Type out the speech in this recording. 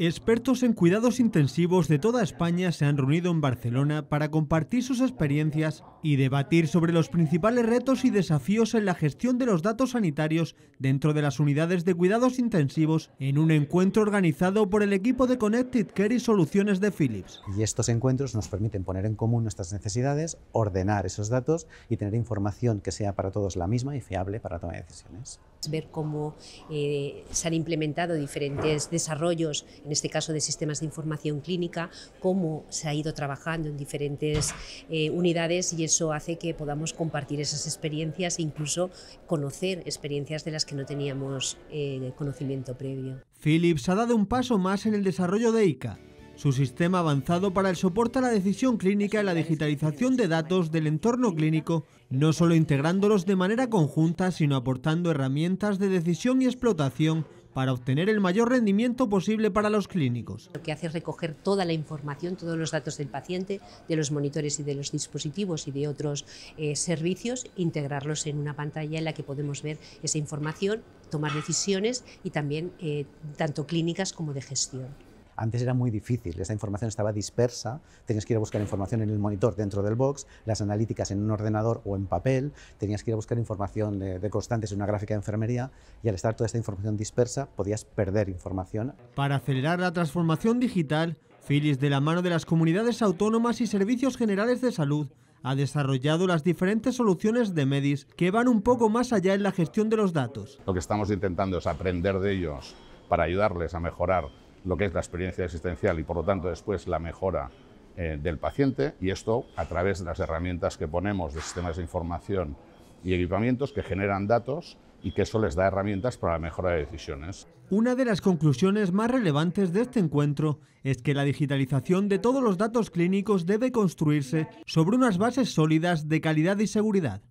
Expertos en cuidados intensivos de toda España se han reunido en Barcelona para compartir sus experiencias y debatir sobre los principales retos y desafíos en la gestión de los datos sanitarios dentro de las unidades de cuidados intensivos en un encuentro organizado por el equipo de Connected Care y Soluciones de Philips. Y estos encuentros nos permiten poner en común nuestras necesidades, ordenar esos datos y tener información que sea para todos la misma y fiable para tomar decisiones. Ver cómo eh, se han implementado diferentes desarrollos, en este caso de sistemas de información clínica, cómo se ha ido trabajando en diferentes eh, unidades y hace que podamos compartir esas experiencias e incluso conocer experiencias de las que no teníamos eh, conocimiento previo. Philips ha dado un paso más en el desarrollo de ICA, su sistema avanzado para el soporte a la decisión clínica y la digitalización de datos del entorno clínico, no solo integrándolos de manera conjunta, sino aportando herramientas de decisión y explotación para obtener el mayor rendimiento posible para los clínicos. Lo que hace es recoger toda la información, todos los datos del paciente, de los monitores y de los dispositivos y de otros eh, servicios, integrarlos en una pantalla en la que podemos ver esa información, tomar decisiones y también eh, tanto clínicas como de gestión. Antes era muy difícil, esa información estaba dispersa, tenías que ir a buscar información en el monitor dentro del box, las analíticas en un ordenador o en papel, tenías que ir a buscar información de, de constantes en una gráfica de enfermería y al estar toda esta información dispersa podías perder información. Para acelerar la transformación digital, Philips, de la mano de las comunidades autónomas y servicios generales de salud, ha desarrollado las diferentes soluciones de Medis que van un poco más allá en la gestión de los datos. Lo que estamos intentando es aprender de ellos para ayudarles a mejorar lo que es la experiencia existencial y por lo tanto después la mejora eh, del paciente y esto a través de las herramientas que ponemos de sistemas de información y equipamientos que generan datos y que eso les da herramientas para la mejora de decisiones. Una de las conclusiones más relevantes de este encuentro es que la digitalización de todos los datos clínicos debe construirse sobre unas bases sólidas de calidad y seguridad.